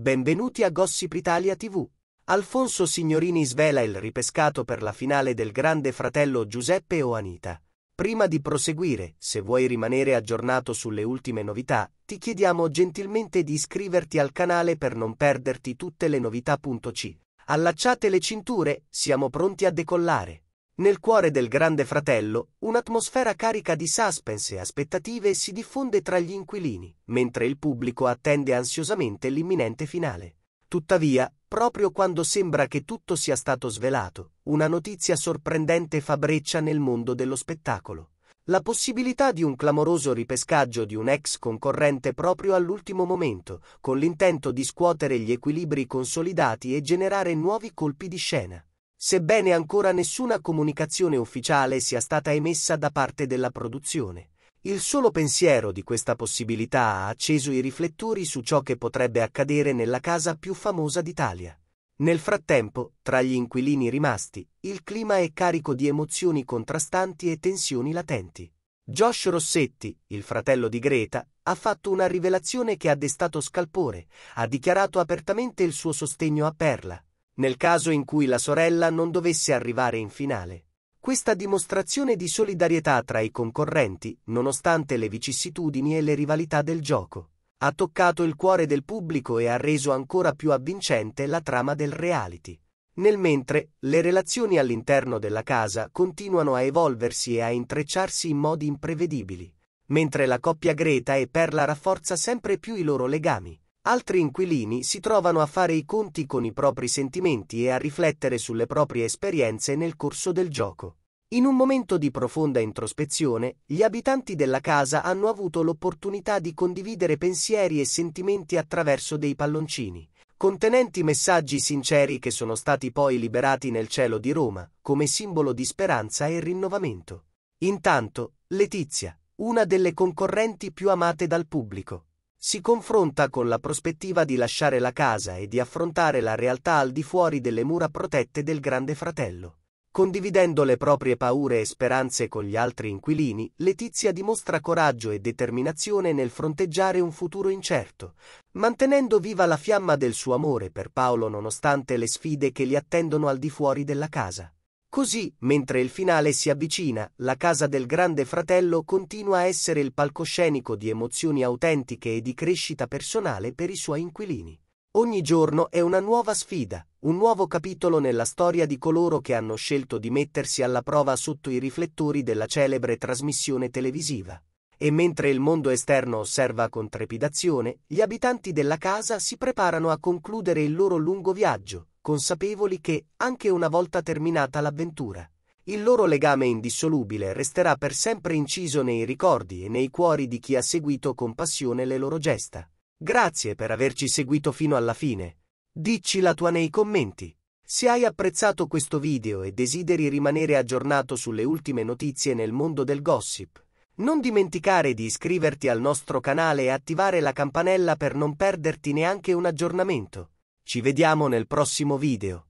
Benvenuti a Gossip Italia TV. Alfonso Signorini svela il ripescato per la finale del Grande Fratello Giuseppe o Anita. Prima di proseguire, se vuoi rimanere aggiornato sulle ultime novità, ti chiediamo gentilmente di iscriverti al canale per non perderti tutte le novità. C. Allacciate le cinture, siamo pronti a decollare. Nel cuore del Grande Fratello, un'atmosfera carica di suspense e aspettative si diffonde tra gli inquilini, mentre il pubblico attende ansiosamente l'imminente finale. Tuttavia, proprio quando sembra che tutto sia stato svelato, una notizia sorprendente fa breccia nel mondo dello spettacolo. La possibilità di un clamoroso ripescaggio di un ex concorrente proprio all'ultimo momento, con l'intento di scuotere gli equilibri consolidati e generare nuovi colpi di scena sebbene ancora nessuna comunicazione ufficiale sia stata emessa da parte della produzione. Il solo pensiero di questa possibilità ha acceso i riflettori su ciò che potrebbe accadere nella casa più famosa d'Italia. Nel frattempo, tra gli inquilini rimasti, il clima è carico di emozioni contrastanti e tensioni latenti. Josh Rossetti, il fratello di Greta, ha fatto una rivelazione che ha destato scalpore, ha dichiarato apertamente il suo sostegno a Perla, nel caso in cui la sorella non dovesse arrivare in finale. Questa dimostrazione di solidarietà tra i concorrenti, nonostante le vicissitudini e le rivalità del gioco, ha toccato il cuore del pubblico e ha reso ancora più avvincente la trama del reality. Nel mentre, le relazioni all'interno della casa continuano a evolversi e a intrecciarsi in modi imprevedibili, mentre la coppia Greta e Perla rafforza sempre più i loro legami. Altri inquilini si trovano a fare i conti con i propri sentimenti e a riflettere sulle proprie esperienze nel corso del gioco. In un momento di profonda introspezione, gli abitanti della casa hanno avuto l'opportunità di condividere pensieri e sentimenti attraverso dei palloncini, contenenti messaggi sinceri che sono stati poi liberati nel cielo di Roma, come simbolo di speranza e rinnovamento. Intanto, Letizia, una delle concorrenti più amate dal pubblico, si confronta con la prospettiva di lasciare la casa e di affrontare la realtà al di fuori delle mura protette del Grande Fratello. Condividendo le proprie paure e speranze con gli altri inquilini, Letizia dimostra coraggio e determinazione nel fronteggiare un futuro incerto, mantenendo viva la fiamma del suo amore per Paolo nonostante le sfide che li attendono al di fuori della casa. Così, mentre il finale si avvicina, la casa del grande fratello continua a essere il palcoscenico di emozioni autentiche e di crescita personale per i suoi inquilini. Ogni giorno è una nuova sfida, un nuovo capitolo nella storia di coloro che hanno scelto di mettersi alla prova sotto i riflettori della celebre trasmissione televisiva. E mentre il mondo esterno osserva con trepidazione, gli abitanti della casa si preparano a concludere il loro lungo viaggio, consapevoli che, anche una volta terminata l'avventura, il loro legame indissolubile resterà per sempre inciso nei ricordi e nei cuori di chi ha seguito con passione le loro gesta. Grazie per averci seguito fino alla fine. Dicci la tua nei commenti. Se hai apprezzato questo video e desideri rimanere aggiornato sulle ultime notizie nel mondo del gossip, non dimenticare di iscriverti al nostro canale e attivare la campanella per non perderti neanche un aggiornamento. Ci vediamo nel prossimo video.